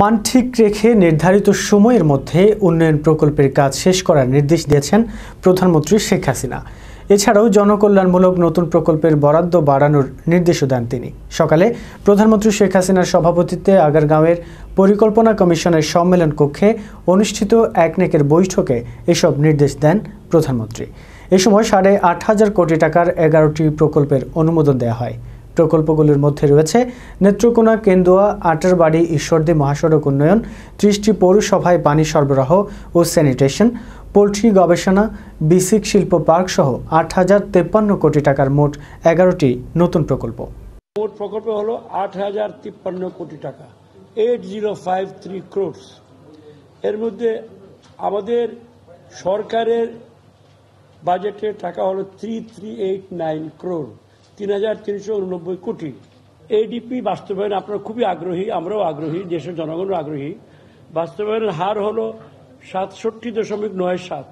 মান ঠিক রেখে নির্ধারিত সময়ের মধ্যে উন্নয়ন প্রকল্পের কাজ শেষ করার নির্দেশ দিয়েছেন প্রধানমন্ত্রী শেখ হাসিনা এছাড়াও জনকল্যাণমূলক নতুন প্রকল্পের বরাদ্দ বাড়ানোর নির্দেশও দেন তিনি সকালে প্রধানমন্ত্রী শেখ হাসিনার সভাপতিত্বে আগারগাঁওয়ের পরিকল্পনা কমিশনের সম্মেলন কক্ষে অনুষ্ঠিত একনেকের বৈঠকে এসব নির্দেশ দেন প্রধানমন্ত্রী এ সময় সাড়ে আট হাজার কোটি টাকার এগারোটি প্রকল্পের অনুমোদন দেওয়া হয় প্রকল্পগুলির মধ্যে রয়েছে নেত্রকোনা কেন্দুয়া আটারবাড়ি ঈশ্বরদী মহাসড়ক উন্নয়ন ত্রিশটি পৌরসভায় পানি সরবরাহ ও স্যানিটেশন পোলট্রি গবেষণা বিসিক শিল্প পার্ক সহ আট হাজার তেপ্পান্ন কোটি টাকার মোট এগারোটি নতুন প্রকল্প মোট প্রকল্প হল আট হাজার তিপ্পান্ন কোটি টাকা eight zero five three crores এর মধ্যে আমাদের সরকারের বাজেটের টাকা হলো three three eight nine crore তিন হাজার তিনশো উননব্বই কোটি এডিপি বাস্তবায়ন আপনারা খুবই আগ্রহী আমরাও আগ্রহী দেশের জনগণও আগ্রহী বাস্তবায়নের হার হলো সাতষট্টি দশমিক নয় সাত